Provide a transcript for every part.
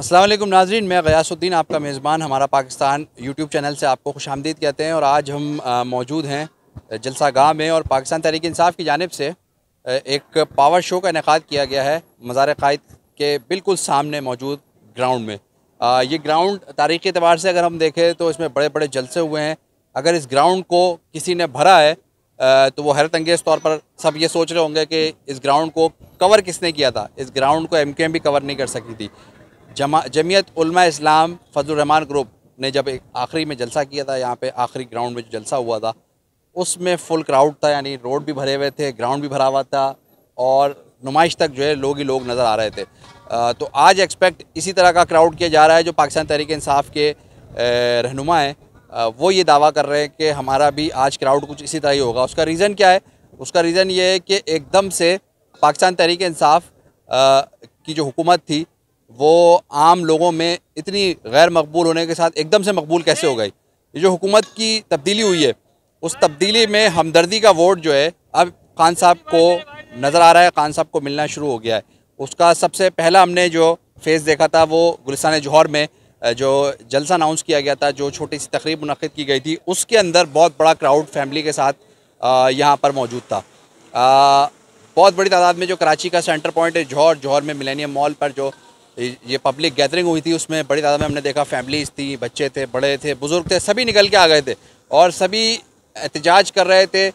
असलम नाजरीन मैं गयासुद्दीन आपका मेज़बान हमारा पाकिस्तान यूट्यूब चैनल से आपको खुश आमदीद कहते हैं और आज हम मौजूद हैं जलसा गाँव में और पाकिस्तान तहरीक इंसाफ की जानब से एक पावर शो का इनका किया गया है मज़ार क़ायद के बिल्कुल सामने मौजूद ग्राउंड में आ, ये ग्राउंड तारीख़ एतबार से अगर हम देखें तो इसमें बड़े बड़े जलसे हुए हैं अगर इस ग्राउंड को किसी ने भरा है आ, तो वो हैरत अंगेज़ तौर पर सब ये सोच रहे होंगे कि इस ग्राउंड को कवर किसने किया था इस ग्राउंड को एम भी कवर नहीं कर सकी थी जमा जमीयत उलमा इस्लाम रहमान ग्रुप ने जब एक आखिरी में जलसा किया था यहाँ पे आखिरी ग्राउंड में जो जलसा हुआ था उसमें फुल क्राउड था यानी रोड भी भरे हुए थे ग्राउंड भी भरा हुआ था और नुमाइश तक जो है लोग ही लोग नज़र आ रहे थे आ, तो आज एक्सपेक्ट इसी तरह का क्राउड किया जा रहा है जो पाकिस्तान तहरीक इंसाफ के रहनुमा हैं वो ये दावा कर रहे हैं कि हमारा भी आज क्राउड कुछ इसी तरह ही होगा उसका रीज़न क्या है उसका रीज़न ये है कि एकदम से पाकिस्तान तहरीक इंसाफ की जो हुकूमत थी वो आम लोगों में इतनी गैर मकबूल होने के साथ एकदम से मकबूल कैसे हो गई ये जो हुकूमत की तब्दीली हुई है उस तब्दीली में हमदर्दी का वोट जो है अब खान साहब को नज़र आ रहा है खान साहब को मिलना शुरू हो गया है उसका सबसे पहला हमने जो फेज़ देखा था वो गुलिस्तान जौहर में जो जलसा अनाउंस किया गया था जो छोटी सी तकरीब मनद की गई थी उसके अंदर बहुत बड़ा क्राउड फैमिली के साथ यहाँ पर मौजूद था बहुत बड़ी तादाद में जो कराची का सेंटर पॉइंट है जौहर जौहर में मिलेनियम मॉल पर जो ये पब्लिक गैदरिंग हुई थी उसमें बड़ी तादाद में हमने देखा फैमिलीज़ थी बच्चे थे बड़े थे बुज़ुर्ग थे सभी निकल के आ गए थे और सभी एहतजाज कर रहे थे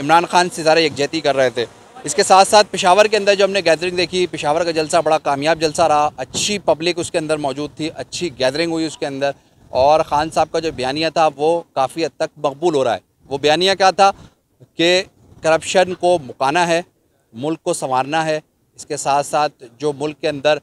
इमरान खान से सारे यकजहती कर रहे थे इसके साथ साथ पिशावर के अंदर जो हमने गैदरिंग देखी पिशावर का जलसा बड़ा कामयाब जलसा रहा अच्छी पब्लिक उसके अंदर मौजूद थी अच्छी गैदरिंग हुई उसके अंदर और ख़ान साहब का जो बयानिया था वो काफ़ी हद तक मकबूल हो रहा है वो बयानिया क्या था कि करप्शन को मुकाना है मुल्क को संवारना है इसके साथ साथ जो मुल्क के अंदर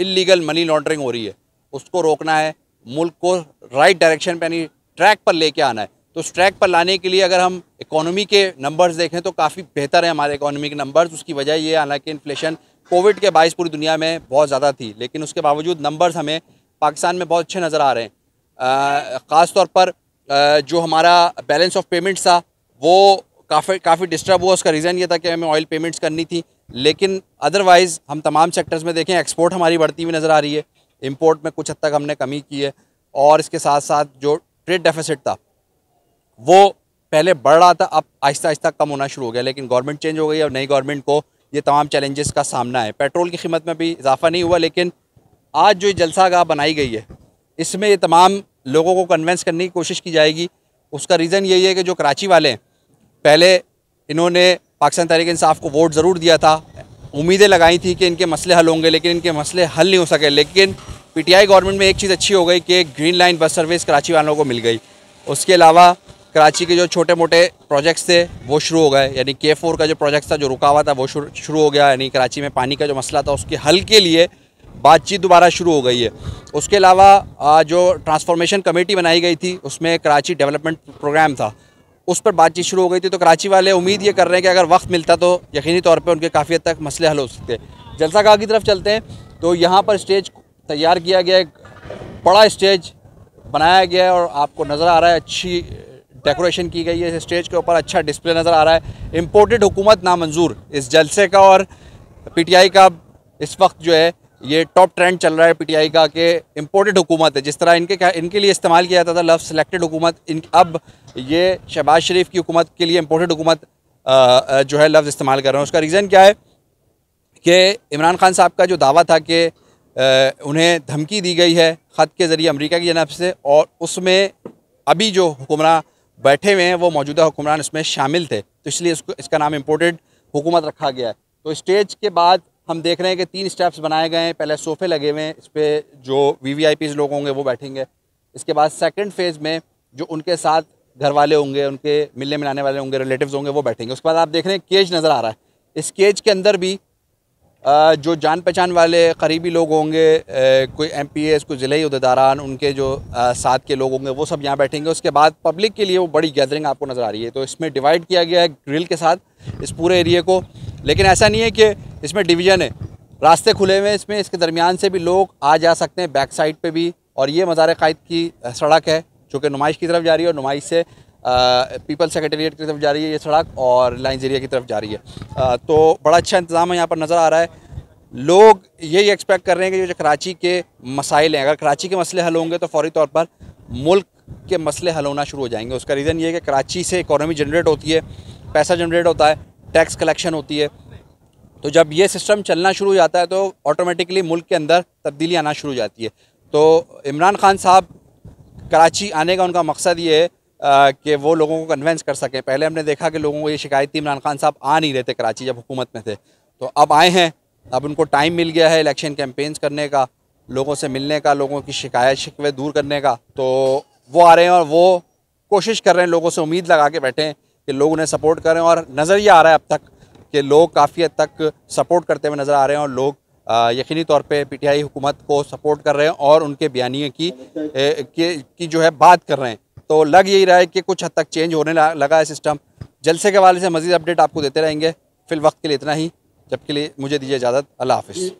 इलीगल मनी लॉन्ड्रिंग हो रही है उसको रोकना है मुल्क को राइट डायरेक्शन पर यानी ट्रैक पर लेके आना है तो उस ट्रैक पर लाने के लिए अगर हम इकोनॉमी के नंबर्स देखें तो काफ़ी बेहतर है हमारे इकोनॉमी के नंबर्स उसकी वजह ये हालांकि इन्फ्लेशन कोविड के बायस पूरी दुनिया में बहुत ज़्यादा थी लेकिन उसके बावजूद नंबर्स हमें पाकिस्तान में बहुत अच्छे नज़र आ रहे हैं ख़ास तौर पर जो हमारा बैलेंस ऑफ पेमेंट्स था वो काफ़ी काफ़ी डिस्टर्ब हुआ उसका रीज़न ये था कि हमें ऑयल पेमेंट्स करनी थी लेकिन अदरवाइज़ हम तमाम सेक्टर्स में देखें एक्सपोर्ट हमारी बढ़ती हुई नज़र आ रही है इम्पोर्ट में कुछ हद तक हमने कमी की है और इसके साथ साथ जो ट्रेड डेफिसिट था वो पहले बढ़ रहा था अब आहिस्ता आहिस्ता कम होना शुरू हो गया लेकिन गवर्नमेंट चेंज हो गई और नई गवर्नमेंट को ये तमाम चैलेंजेस का सामना है पेट्रोल की कीमत में भी इजाफा नहीं हुआ लेकिन आज जो जलसा गाह बनाई गई है इसमें ये तमाम लोगों को कन्वेंस करने की कोशिश की जाएगी उसका रीज़न यही है कि जो कराची वाले हैं पहले इन्होंने पाकिस्तान तहरीक इंसाफ को वोट ज़रूर दिया था उम्मीदें लगाई थी कि इनके मसले हल होंगे लेकिन इनके मसले हल नहीं हो सके लेकिन पीटीआई गवर्नमेंट में एक चीज़ अच्छी हो गई कि green line bus service Karachi वालों को मिल गई उसके अलावा कराची के जो छोटे मोटे प्रोजेक्ट्स थे वो शुरू हो गए यानी के फोर का जो प्रोजेक्ट था जो रुका हुआ था वो शुरू हो गया यानी कराची में पानी का जो मसला था उसके हल के लिए बातचीत दोबारा शुरू हो गई है उसके अलावा जो ट्रांसफॉर्मेशन कमेटी बनाई गई थी उसमें कराची डेवलपमेंट प्रोग्राम था उस पर बातचीत शुरू हो गई थी तो कराची वाले उम्मीद ये कर रहे हैं कि अगर वक्त मिलता तो यकीनी तौर पर उनके काफ़ी हद तक मसले हल हो सकते जलसा गाह की तरफ चलते हैं तो यहाँ पर स्टेज तैयार किया गया एक बड़ा स्टेज बनाया गया है और आपको नज़र आ रहा है अच्छी डेकोरेशन की गई है स्टेज के ऊपर अच्छा डिस्प्ले नज़र आ रहा है इम्पोर्टेड हुकूमत नामंजूर इस जलसे का और पीटीआई का इस वक्त जो है ये टॉप ट्रेंड चल रहा है पीटीआई का कि इम्पोर्टेड हुकूमत है जिस तरह इनके क्या इनके लिए इस्तेमाल किया जाता था लफ्ज़ सिलेक्टेड हुकूमत इन अब ये शहबाज शरीफ की हुकूमत के लिए इम्पोर्टेड हुकूमत जो है लफ्ज़ इस्तेमाल कर रहे हैं उसका रीज़न क्या है कि इमरान खान साहब का जो दावा था कि उन्हें धमकी दी गई है ख़त के ज़रिए अमरीका की जनब से और उसमें अभी जो हुक्मरान बैठे हुए हैं वो मौजूदा हुक्मरान इसमें शामिल थे तो इसलिए इसको इसका नाम इम्पोर्टेड हुकूमत रखा गया है तो स्टेज के बाद हम देख रहे हैं कि तीन स्टेप्स बनाए गए हैं पहले सोफ़े लगे हुए हैं इस पर जो वी वी आई पीज़ लोग होंगे वो बैठेंगे इसके बाद सेकेंड फेज़ में जो उनके साथ घर वाले होंगे उनके मिलने मिलाने वाले होंगे रिलेटिव्स होंगे वो बैठेंगे उसके बाद आप देख रहे हैं केज नज़र आ रहा है इस केज के अंदर भी जो जान पहचान वाले करीबी लोग होंगे कोई एम पी एस कोई ज़िले अहदेदारान उनके जो साथ के लोग होंगे वो सब यहाँ बैठेंगे उसके बाद पब्लिक के लिए वो बड़ी गैदरिंग आपको नज़र आ रही है तो इसमें डिवाइड किया गया है ग्रिल के साथ इस पूरे एरिए को लेकिन ऐसा नहीं है कि इसमें डिवीज़न है रास्ते खुले हुए हैं इसमें इसके दरमियान से भी लोग आ जा सकते हैं बैक साइड पे भी और ये मज़ार कायद की सड़क है जो कि नुमाइश की तरफ जा रही है और नुमाइश से पीपल सेक्रेटेरिएट की तरफ जा रही है ये सड़क और लाइन्स एरिया की तरफ जा रही है आ, तो बड़ा अच्छा इंतज़ाम है यहाँ पर नज़र आ रहा है लोग यही एक्सपेक्ट कर रहे हैं कि जो कराची के मसाइल हैं अगर कराची के मसले हल होंगे तो फौरी तौर पर मुल्क के मसले हल होना शुरू हो जाएंगे उसका रीज़न ये है कि कराची से इकोनॉमी जनरेट होती है पैसा जनरेट होता है टैक्स कलेक्शन होती है तो जब ये सिस्टम चलना शुरू हो जाता है तो ऑटोमेटिकली मुल्क के अंदर तब्दीली आना शुरू हो जाती है तो इमरान खान साहब कराची आने का उनका मकसद ये है कि वो लोगों को कन्वेंस कर सकें पहले हमने देखा कि लोगों को ये शिकायत थी इमरान खान साहब आ नहीं रहे थे कराची जब हुकूमत में थे तो अब आए हैं अब उनको टाइम मिल गया है इलेक्शन कैंपेन्स करने का लोगों से मिलने का लोगों की शिकायत शिकवे दूर करने का तो वो आ रहे हैं और वो कोशिश कर रहे हैं लोगों से उम्मीद लगा के बैठे हैं कि लोग उन्हें सपोर्ट करें और नज़र ये आ रहा है अब तक कि लोग काफ़ी हद तक सपोर्ट करते हुए नज़र आ रहे हैं और लोग यकीनी तौर पे पीटीआई हुकूमत को सपोर्ट कर रहे हैं और उनके बयानी की, की की जो है बात कर रहे हैं तो लग यही रहा है कि कुछ हद तक चेंज होने लगा है सिस्टम जलसे के हवाले से मजीद अपडेट आपको देते रहेंगे फिल वक्त के लिए इतना ही जबकि लिए मुझे दीजिए इजाज़त अल्लाह हाफिज़